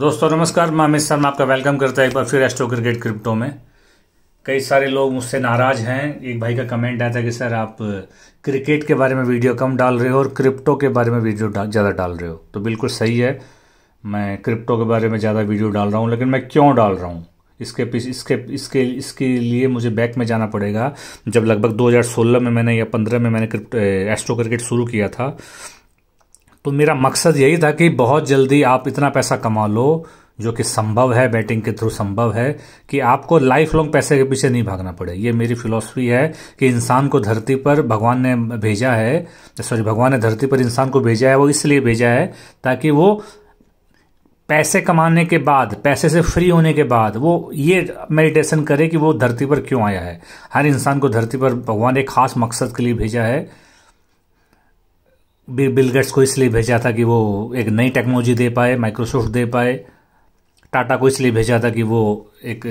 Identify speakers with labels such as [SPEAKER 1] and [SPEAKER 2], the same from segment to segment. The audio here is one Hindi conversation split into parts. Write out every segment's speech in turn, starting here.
[SPEAKER 1] दोस्तों नमस्कार मैं अमित शर्मा आपका वेलकम करता है एक बार फिर एस्ट्रो क्रिकेट क्रिप्टो में कई सारे लोग मुझसे नाराज़ हैं एक भाई का कमेंट आया था कि सर आप क्रिकेट के बारे में वीडियो कम डाल रहे हो और क्रिप्टो के बारे में वीडियो ज़्यादा डाल रहे हो तो बिल्कुल सही है मैं क्रिप्टो के बारे में ज़्यादा वीडियो डाल रहा हूँ लेकिन मैं क्यों डाल रहा हूँ इसके पीछे इसके इसके इसके लिए मुझे बैक में जाना पड़ेगा जब लगभग 2016 में मैंने या 15 में मैंने क्रिप्टो एस्ट्रो क्रिकेट शुरू किया था तो मेरा मकसद यही था कि बहुत जल्दी आप इतना पैसा कमा लो जो कि संभव है बैटिंग के थ्रू संभव है कि आपको लाइफ लॉन्ग पैसे के पीछे नहीं भागना पड़े ये मेरी फिलॉसफी है कि इंसान को धरती पर भगवान ने भेजा है सॉरी भगवान ने धरती पर इंसान को भेजा है वो इसलिए भेजा है ताकि वो पैसे कमाने के बाद पैसे से फ्री होने के बाद वो ये मेडिटेशन करे कि वो धरती पर क्यों आया है हर इंसान को धरती पर भगवान ने खास मकसद के लिए भेजा है बिल गेट्स को इसलिए भेजा था कि वो एक नई टेक्नोलॉजी दे पाए माइक्रोसॉफ्ट दे पाए टाटा को इसलिए भेजा था कि वो एक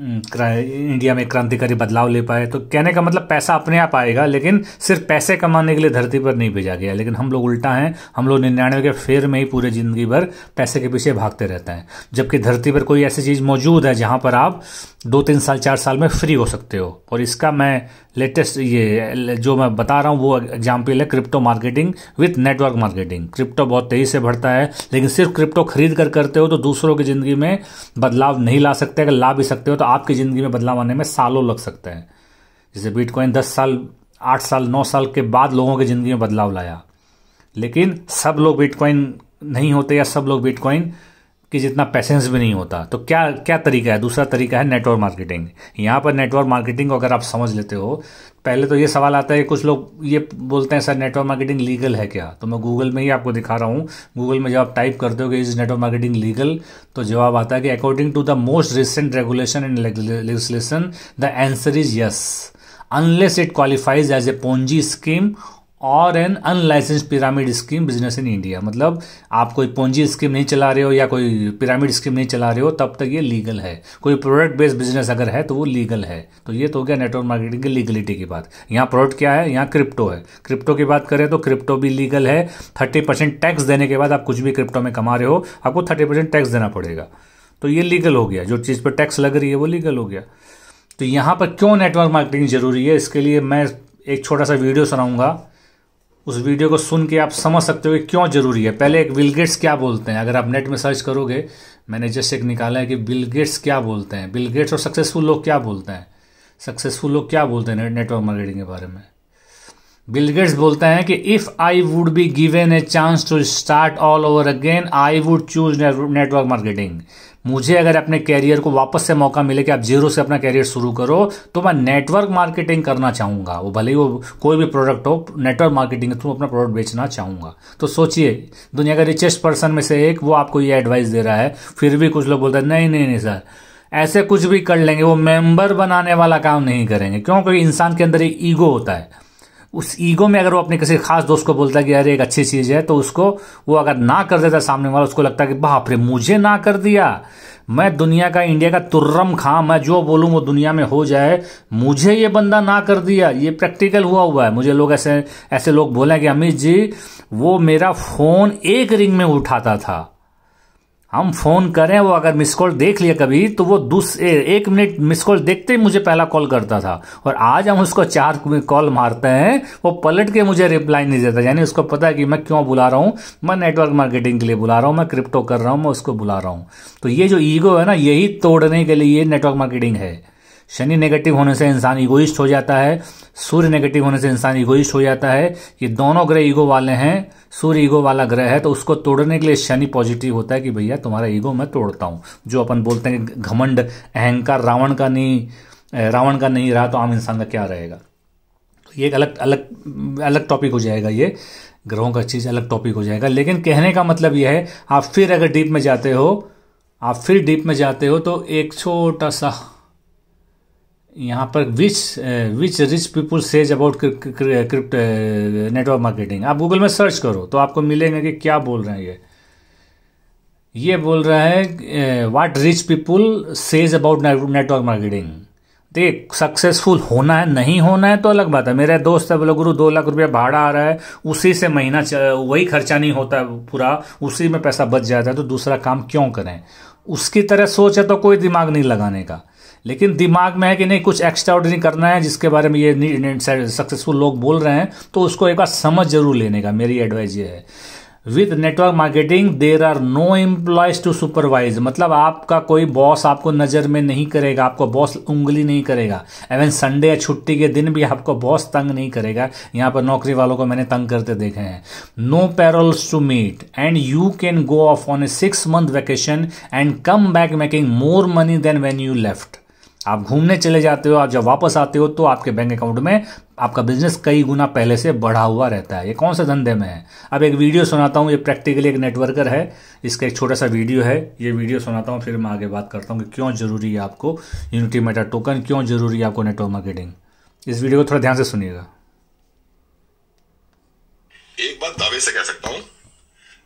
[SPEAKER 1] हम्म, इंडिया में क्रांतिकारी बदलाव ले पाए तो कहने का मतलब पैसा अपने आप आएगा लेकिन सिर्फ पैसे कमाने के लिए धरती पर नहीं भेजा गया लेकिन हम लोग उल्टा हैं हम लोग निन्यानवे के फेर में ही पूरे ज़िंदगी भर पैसे के पीछे भागते रहते हैं जबकि धरती पर कोई ऐसी चीज़ मौजूद है जहाँ पर आप दो तीन साल चार साल में फ्री हो सकते हो और इसका मैं लेटेस्ट ये जो मैं बता रहा हूँ वो एग्जाम्पल है crypto marketing with network marketing crypto बहुत तेज़ी से बढ़ता है लेकिन सिर्फ क्रिप्टो खरीद कर करते हो तो दूसरों की ज़िंदगी में बदलाव नहीं ला सकते अगर ला भी सकते हो तो तो आपकी ज़िंदगी में बदलाव आने में सालों लग सकते हैं जैसे बिटकॉइन दस साल आठ साल नौ साल के बाद लोगों की ज़िंदगी में बदलाव लाया लेकिन सब लोग बिटकॉइन नहीं होते या सब लोग बिटकॉइन कि जितना पैसेंस भी नहीं होता तो क्या क्या तरीका है दूसरा तरीका है नेटवर्क मार्केटिंग यहाँ पर नेटवर्क मार्केटिंग को अगर आप समझ लेते हो पहले तो ये सवाल आता है कुछ लोग ये बोलते हैं सर नेटवर्क मार्केटिंग लीगल है क्या तो मैं गूगल में ही आपको दिखा रहा हूँ गूगल में जब आप टाइप करते हो कि इज नेटवर्क मार्केटिंग लीगल तो जवाब आता है कि according to the most recent regulation and legislation the answer is yes unless it qualifies as a Ponzi scheme और an unlicensed pyramid scheme business in India मतलब आप कोई पूंजी स्कीम नहीं चला रहे हो या कोई पिरामिड स्कीम नहीं चला रहे हो तब तक ये लीगल है कोई प्रोडक्ट बेस्ड बिजनेस अगर है तो वो लीगल है तो ये तो हो गया नेटवर्क मार्केटिंग की लीगलिटी की बात यहाँ प्रोडक्ट क्या है यहाँ क्रिप्टो है क्रिप्टो की बात करें तो क्रिप्टो भी लीगल है थर्टी परसेंट टैक्स देने के बाद आप कुछ भी क्रिप्टो में कमा रहे हो आपको थर्टी परसेंट टैक्स देना पड़ेगा तो ये लीगल हो गया जो चीज़ पर टैक्स लग रही है वो लीगल हो गया तो यहाँ पर क्यों नेटवर्क मार्केटिंग जरूरी है इसके लिए मैं एक छोटा सा वीडियो सुनाऊंगा उस वीडियो को सुन के आप समझ सकते हो कि क्यों जरूरी है पहले एक बिलगेट्स क्या बोलते हैं अगर आप नेट में सर्च करोगे मैंने जस्ट एक निकाला है कि बिलगेट्स क्या बोलते हैं बिलगेट्स और सक्सेसफुल लोग क्या बोलते हैं सक्सेसफुल लोग क्या बोलते हैं नेटवर्क मार्केटिंग के बारे में बिलगेट्स बोलते हैं कि if I would be given a chance to start all over again I would choose network marketing मुझे अगर अपने कैरियर को वापस से मौका मिले कि आप जीरो से अपना कैरियर शुरू करो तो मैं नेटवर्क मार्केटिंग करना चाहूँगा वो भले ही वो कोई भी प्रोडक्ट हो नेटवर्क मार्केटिंग के थ्रू अपना प्रोडक्ट बेचना चाहूँगा तो सोचिए दुनिया का रिचेस्ट पर्सन में से एक वो आपको ये एडवाइस दे रहा है फिर भी कुछ लोग बोलते हैं नहीं नहीं नहीं सर ऐसे कुछ भी कर लेंगे वो मेंबर बनाने वाला काम नहीं करेंगे क्योंकि इंसान के अंदर एक ईगो होता है उस ईगो में अगर वो अपने किसी खास दोस्त को बोलता है कि अरे एक अच्छी चीज़ है तो उसको वो अगर ना कर देता सामने वाला उसको लगता है कि बाप रे मुझे ना कर दिया मैं दुनिया का इंडिया का तुर्रम खा मैं जो बोलूँ वो दुनिया में हो जाए मुझे ये बंदा ना कर दिया ये प्रैक्टिकल हुआ हुआ है मुझे लोग ऐसे ऐसे लोग बोले कि अमित जी वो मेरा फ़ोन एक रिंग में उठाता था हम फोन करें वो अगर मिस कॉल देख लिया कभी तो वो दूसरे एक मिनट मिस कॉल देखते ही मुझे पहला कॉल करता था और आज हम उसको चार कॉल मारते हैं वो पलट के मुझे रिप्लाई नहीं देता यानी उसको पता है कि मैं क्यों बुला रहा हूँ मैं नेटवर्क मार्केटिंग के लिए बुला रहा हूँ मैं क्रिप्टो कर रहा हूँ मैं उसको बुला रहा हूँ तो ये जो ईगो है ना यही तोड़ने के लिए नेटवर्क मार्केटिंग है शनि नेगेटिव होने से इंसान इगोइस्ट हो जाता है सूर्य नेगेटिव होने से इंसान इगोइस्ट हो जाता है ये दोनों ग्रह ईगो वाले हैं सूर्य ईगो वाला ग्रह है तो उसको तोड़ने के लिए शनि पॉजिटिव होता है कि भैया तुम्हारा ईगो मैं तोड़ता हूँ जो अपन बोलते हैं घमंड अहंकार रावण का नहीं रावण का नहीं रहा तो आम इंसान का क्या रहेगा ये एक अलग अलग अलग टॉपिक हो जाएगा ये ग्रहों का चीज़ अलग टॉपिक हो जाएगा लेकिन कहने का मतलब यह है आप फिर अगर डीप में जाते हो आप फिर डीप में जाते हो तो एक छोटा सा यहाँ पर which which rich people says about crypt network marketing आप गूगल में सर्च करो तो आपको मिलेंगे कि क्या बोल रहे हैं ये ये बोल रहा है what rich people says about network marketing देख सक्सेसफुल होना है नहीं होना है तो अलग बात है मेरा दोस्त है बोलो गुरु दो लाख रुपया भाड़ा आ रहा है उसी से महीना वही खर्चा नहीं होता पूरा उसी में पैसा बच जाता है तो दूसरा काम क्यों करें उसकी तरह सोच है तो कोई दिमाग नहीं लगाने का लेकिन दिमाग में है कि नहीं कुछ एक्स्ट्रा ऑर्डनिंग करना है जिसके बारे में ये सक्सेसफुल लोग बोल रहे हैं तो उसको एक बार समझ जरूर लेने का मेरी एडवाइस ये है with network marketing there are no employees to supervise मतलब आपका कोई बॉस आपको नज़र में नहीं करेगा आपको बॉस उंगली नहीं करेगा एवन संडे या छुट्टी के दिन भी आपको बॉस तंग नहीं करेगा यहाँ पर नौकरी वालों को मैंने तंग करते देखे हैं no payrolls to meet and you can go off on a six month vacation and come back making more money than when you left आप घूमने चले जाते हो आप जब वापस आते हो तो आपके बैंक अकाउंट में आपका बिजनेस कई गुना पहले से बढ़ा हुआ रहता है ये कौन से धंधे में है अब एक वीडियो सुनाता हूँ ये प्रैक्टिकली एक नेटवर्कर है इसका एक छोटा सा वीडियो है ये वीडियो सुनाता हूँ फिर मैं आगे बात करता हूँ कि क्यों ज़रूरी है आपको यूनिटी मेटा टोकन क्यों ज़रूरी है आपको नेटवर्क मार्केटिंग इस वीडियो को थोड़ा ध्यान से सुनिएगा
[SPEAKER 2] एक बात दावे से कह सकता हूँ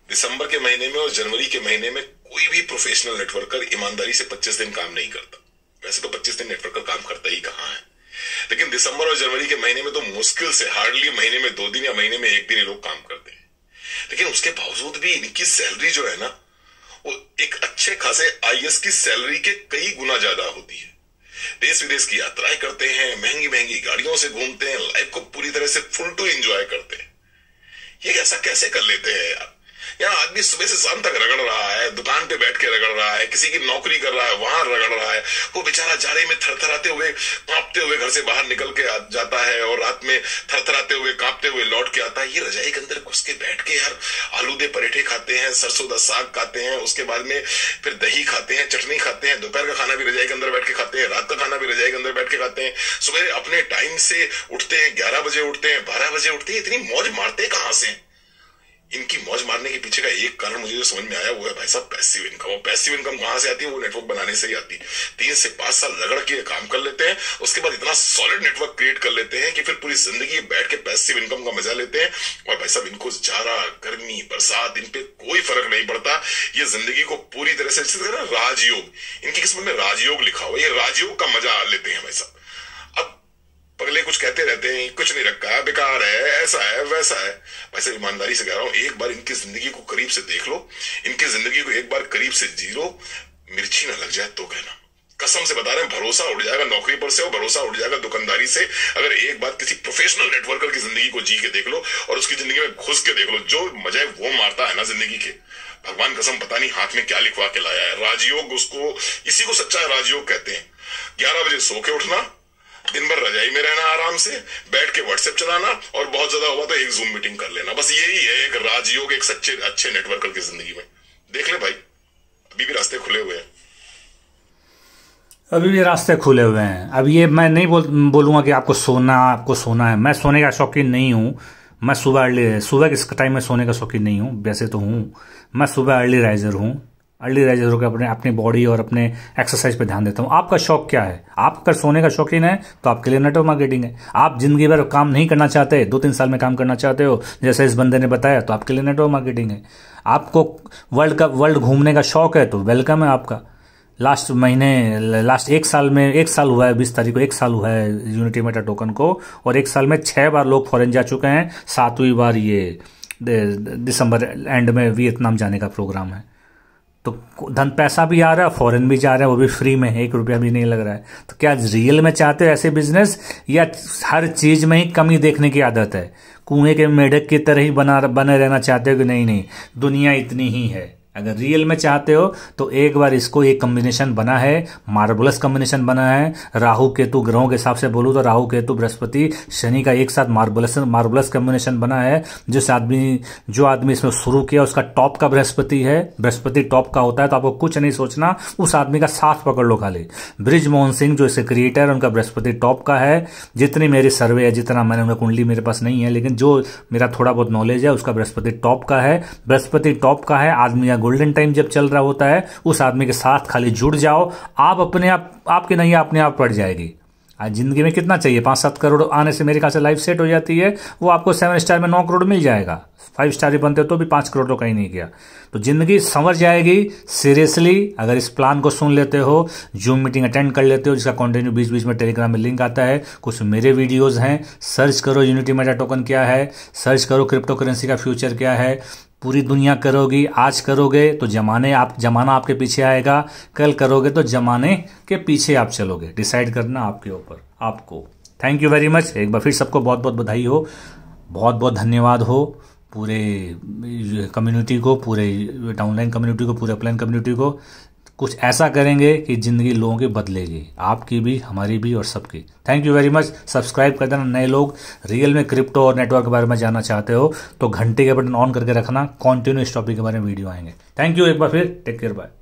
[SPEAKER 2] दिसंबर के महीने में और जनवरी के महीने में कोई भी प्रोफेशनल नेटवर्कर ईमानदारी से पच्चीस दिन काम नहीं करता वैसे तो पच्चीस दिन नेटवर्क का काम करता ही कहाँ है लेकिन दिसंबर और जनवरी के महीने में तो मुश्किल से हार्डली महीने में दो दिन या महीने में एक दिन लोग काम करते हैं लेकिन उसके बावजूद भी इनकी सैलरी जो है ना वो एक अच्छे खासे आईएएस की सैलरी के कई गुना ज्यादा होती है देश विदेश की यात्राएं करते हैं महंगी महंगी गाड़ियों से घूमते हैं लाइफ को पूरी तरह से फुल टू एंजॉय करते हैं ये ऐसा कैसे कर लेते हैं यार यार आदमी सुबह से शाम तक रगड़ रहा है दुकान पे बैठ के रगड़ रहा है किसी की नौकरी कर रहा है वहां रगड़ रहा है वो बेचारा जाड़े में थरथराते हुए कांपते हुए घर से बाहर निकल के जाता है और रात में थरथराते हुए कांपते हुए लौट के आता है ये रजाई के अंदर घुस के बैठ के यार आलूदे परेठे खाते हैं सरसों का साग खाते हैं उसके बाद में फिर दही खाते हैं चटनी खाते हैं दोपहर का खाना भी रजाई के अंदर बैठ के खाते हैं रात का खाना भी रजाई के अंदर बैठ के खाते हैं सुबह अपने टाइम से उठते हैं ग्यारह बजे उठते हैं बारह बजे उठते हैं इतनी मौज मारते हैं कहां से इनकी मौज मारने के पीछे का एक कारण मुझे जो समझ में आया वो है भाई साहब पैसिव इनकम और पैसिव इनकम कहां से आती है वो नेटवर्क बनाने से ही आती है तीन से पांच साल रगड़ के काम कर लेते हैं उसके बाद इतना सॉलिड नेटवर्क क्रिएट कर लेते हैं कि फिर पूरी जिंदगी बैठ के पैसिव इनकम का मजा लेते हैं और भाई साहब इनको जारा गर्मी बरसात इन पर कोई फर्क नहीं पड़ता ये जिंदगी को पूरी तरह से राजयोग इनकी किस्मत में राजयोग लिखा हुआ ये राजयोग का मजा लेते हैं भाई साहब पगले कुछ कहते रहते हैं कुछ नहीं रखा बेकार है ऐसा है वैसा है वैसे ईमानदारी से कह रहा हूं एक बार इनकी जिंदगी को करीब से देख लो इनकी जिंदगी को एक बार करीब से जी लो मिर्ची ना लग जाए तो कहना कसम से बता रहे हैं भरोसा उड़ जाएगा नौकरी पर से और भरोसा उड़ जाएगा दुकानदारी से अगर एक बार किसी प्रोफेशनल नेटवर्कर की जिंदगी को जी के देख लो और उसकी जिंदगी में घुस के देख लो जो मजा है वो मारता है ना जिंदगी के भगवान कसम पता नहीं हाथ में क्या लिखवा के लाया है राजयोग उसको इसी को सच्चा राजयोग कहते हैं ग्यारह बजे सो के उठना दिन भर रजाई में रहना आराम से बैठ के व्हाट्सएप चलाना और बहुत ज्यादा हुआ तो एक जूम मीटिंग कर लेना बस यही है एक राजयोग एक सच्चे अच्छे नेटवर्कर की जिंदगी में
[SPEAKER 1] देख ले भाई अभी भी रास्ते खुले हुए हैं अभी भी रास्ते खुले हुए हैं अब ये मैं नहीं बोल बोलूँगा कि आपको सोना आपको सोना है मैं सोने का शौकीन नहीं हूँ मैं सुबह अर्ली सुबह के टाइम में सोने का शौकीन नहीं हूँ वैसे तो हूँ मैं सुबह अर्ली राइजर हूँ अर्ली राइजर होकर अपने अपनी बॉडी और अपने एक्सरसाइज पर ध्यान देता हूँ आपका शौक क्या है आप अगर सोने का शौकीन है तो आपके लिए नेटवर्क मार्केटिंग है आप जिंदगी भर काम नहीं करना चाहते दो तीन साल में काम करना चाहते हो जैसे इस बंदे ने बताया तो आपके लिए नेटवर्क मार्केटिंग है आपको वर्ल्ड का वर्ल्ड घूमने का शौक है तो वेलकम है आपका लास्ट महीने लास्ट एक साल में एक साल हुआ है बीस तारीख को एक साल हुआ है यूनिटी मेटर टोकन को और एक साल में छः बार लोग फॉरेन जा चुके हैं सातवीं बार ये दिसंबर एंड में वियतनाम जाने का प्रोग्राम है तो धन पैसा भी आ रहा है फॉरेन भी जा रहा है वो भी फ्री में है एक रुपया भी नहीं लग रहा है तो क्या रियल में चाहते हो ऐसे बिजनेस या हर चीज़ में ही कमी देखने की आदत है कुएं के मेढक की तरह ही बना बने रहना चाहते हो कि नहीं नहीं दुनिया इतनी ही है अगर रियल में चाहते हो तो एक बार इसको ये कम्बिनेशन बना है मार्बलस कम्बिनेशन बना है राहु केतु ग्रहों के हिसाब से बोलूँ तो राहु केतु बृहस्पति शनि का एक साथ मार्बलस मार्बलस कम्बिनेशन बना है जिस आदमी जो आदमी इसमें शुरू किया उसका टॉप का बृहस्पति है बृहस्पति टॉप का होता है तो आपको कुछ नहीं सोचना उस आदमी का साथ पकड़ लो खाली ब्रिज मोहन सिंह जो इसके क्रिएटर है उनका बृहस्पति टॉप का है जितनी मेरी सर्वे है जितना मैंने उनका कुंडली मेरे पास नहीं है लेकिन जो मेरा थोड़ा बहुत नॉलेज है उसका बृहस्पति टॉप का है बृहस्पति टॉप का है आदमी का गोल्डन टाइम जब चल रहा होता है उस आदमी के साथ खाली जुड़ जाओ आप अपने आप आपके नहीं अपने आप पड़ जाएगी आज जिंदगी में कितना चाहिए पाँच सात करोड़ आने से मेरे ख्याल से लाइफ सेट हो जाती है वो आपको सेवन स्टार में नौ करोड़ मिल जाएगा फाइव स्टार भी बनते हो तो भी पाँच करोड़ तो कहीं नहीं गया तो जिंदगी संवर जाएगी सीरियसली अगर इस प्लान को सुन लेते हो जूम मीटिंग अटेंड कर लेते हो जिसका कंटिन्यू बीच बीच में टेलीग्राम में लिंक आता है कुछ मेरे वीडियोज़ हैं सर्च करो यूनिटी मेटा टोकन क्या है सर्च करो क्रिप्टो करेंसी का फ्यूचर क्या है पूरी दुनिया करोगी आज करोगे तो जमाने आप जमाना आपके पीछे आएगा कल करोगे तो जमाने के पीछे आप चलोगे डिसाइड करना आपके ऊपर आपको थैंक यू वेरी मच एक बार फिर सबको बहुत बहुत बधाई हो बहुत बहुत धन्यवाद हो पूरे कम्युनिटी को पूरे डाउनलाइन कम्युनिटी को पूरे अपलाइन कम्युनिटी को कुछ ऐसा करेंगे कि ज़िंदगी लोगों की बदलेगी आपकी भी हमारी भी और सबकी thank you very much subscribe कर देना नए लोग रियल में क्रिप्टो और नेटवर्क के बारे में जानना चाहते हो तो घंटे के बटन ऑन करके रखना कॉन्टिन्यू इस टॉपिक के बारे में वीडियो आएंगे थैंक यू एक बार फिर टेक केयर बाय